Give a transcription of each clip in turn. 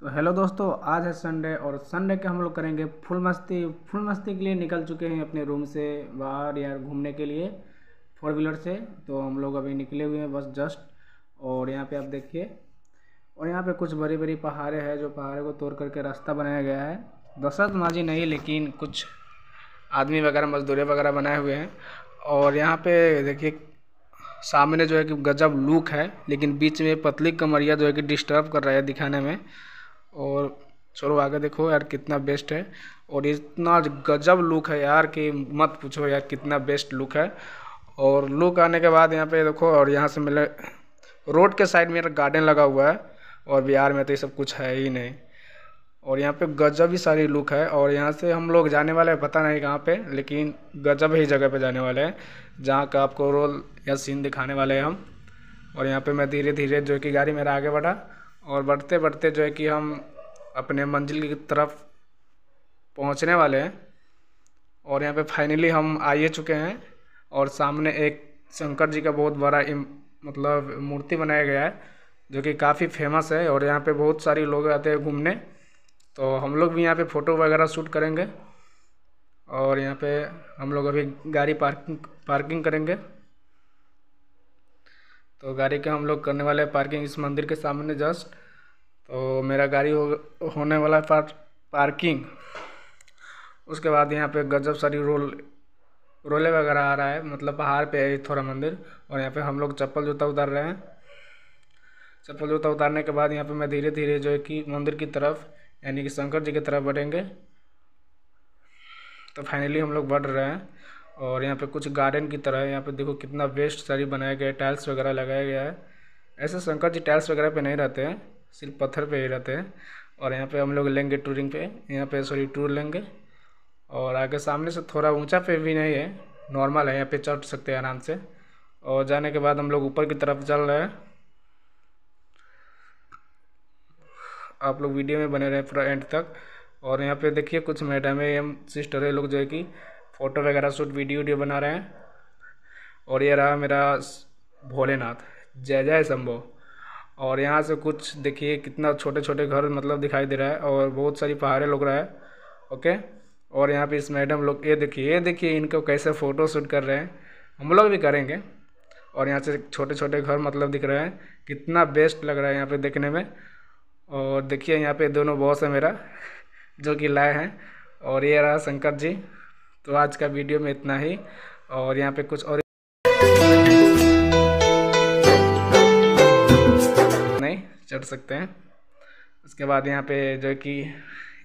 तो हेलो दोस्तों आज है संडे और संडे के हम लोग करेंगे फुल मस्ती फुल मस्ती के लिए निकल चुके हैं अपने रूम से बाहर यार घूमने के लिए फोर व्हीलर से तो हम लोग अभी निकले हुए हैं बस जस्ट और यहाँ पे आप देखिए और यहाँ पे कुछ बड़ी बड़ी पहाड़े हैं जो पहाड़े को तोड़ करके रास्ता बनाया गया है दशरत माजी नहीं लेकिन कुछ आदमी वगैरह मजदूरें वगैरह बनाए हुए हैं और यहाँ पे देखिए सामने जो है कि गजब लुक है लेकिन बीच में पतली कमरिया जो है कि डिस्टर्ब कर रहा है दिखाने में और चलो आगे देखो यार कितना बेस्ट है और इतना गजब लुक है यार कि मत पूछो यार कितना बेस्ट लुक है और लुक आने के बाद यहाँ पे देखो और यहाँ से मेरे रोड के साइड मेरा गार्डन लगा हुआ है और बिहार में तो ये सब कुछ है ही नहीं और यहाँ पे गजब ही सारी लुक है और यहाँ से हम लोग जाने वाले हैं पता नहीं कहाँ पे लेकिन गजब ही जगह पे जाने वाले हैं जहाँ का आपको रोल या सीन दिखाने वाले हैं हम और यहाँ पे मैं धीरे धीरे जो कि गाड़ी मेरा आगे बढ़ा और बढ़ते बढ़ते जो है कि हम अपने मंजिल की तरफ पहुंचने वाले हैं और यहाँ पे फाइनली हम आ ही चुके हैं और सामने एक शंकर जी का बहुत बड़ा मतलब मूर्ति बनाया गया है जो कि काफ़ी फेमस है और यहाँ पे बहुत सारे लोग आते हैं घूमने तो हम लोग भी यहाँ पे फ़ोटो वगैरह शूट करेंगे और यहाँ पे हम लोग अभी गाड़ी पार्किंग पार्किंग करेंगे तो गाड़ी के हम लोग करने वाले हैं पार्किंग इस मंदिर के सामने जस्ट और तो मेरा गाड़ी हो होने वाला है पार्ट पार्किंग उसके बाद यहाँ पे गजब सारी रोल रोले वगैरह आ रहा है मतलब पहाड़ पे है थोड़ा मंदिर और यहाँ पे हम लोग चप्पल जूता उतार रहे हैं चप्पल जूता उतारने के बाद यहाँ पे मैं धीरे धीरे जो है कि मंदिर की तरफ यानी कि शंकर जी की तरफ बढ़ेंगे तो फाइनली हम लोग बढ़ रहे हैं और यहाँ पे कुछ गार्डन की तरह है यहाँ पे देखो कितना वेस्ट सारी बनाया गया है टाइल्स वगैरह लगाया गया है ऐसे शंकर जी टाइल्स वगैरह पे नहीं रहते हैं सिर्फ पत्थर पे ही रहते हैं और यहाँ पे हम लोग लेंगे टूरिंग पे यहाँ पे सॉरी टूर लेंगे और आगे सामने से थोड़ा ऊंचा पे भी नहीं है नॉर्मल है यहाँ पे चढ़ सकते हैं आराम से और जाने के बाद हम लोग ऊपर की तरफ चल रहे हैं आप लोग वीडियो में बने रहे पूरा एंड तक और यहाँ पे देखिए कुछ मैडम है एम सिस्टर है लोग जो है कि फ़ोटो वगैरह शूट वीडियो वीडियो बना रहे हैं और ये रहा मेरा भोलेनाथ जय जय संभव और यहाँ से कुछ देखिए कितना छोटे छोटे घर मतलब दिखाई दे रहा है और बहुत सारी पहाड़े लग रहा है ओके और यहाँ पे इस मैडम लोग ये देखिए ये देखिए इनको कैसे फ़ोटो शूट कर रहे हैं हम लोग भी करेंगे और यहाँ से छोटे छोटे घर मतलब दिख रहे हैं कितना बेस्ट लग रहा है यहाँ पर देखने में और देखिए यहाँ पर दोनों बॉस है मेरा जो कि लाए हैं और ये रहा शंकर जी तो आज का वीडियो में इतना ही और यहाँ पे कुछ और सकते हैं उसके बाद यहाँ पे जो कि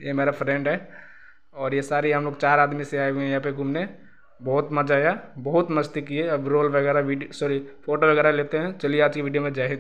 ये मेरा फ्रेंड है और ये सारे हम लोग चार आदमी से आए हुए हैं यहाँ पे घूमने बहुत मज़ा आया बहुत मस्ती किए अब रोल वगैरह वीडियो सॉरी फ़ोटो वगैरह लेते हैं चलिए आज की वीडियो में जय हिंद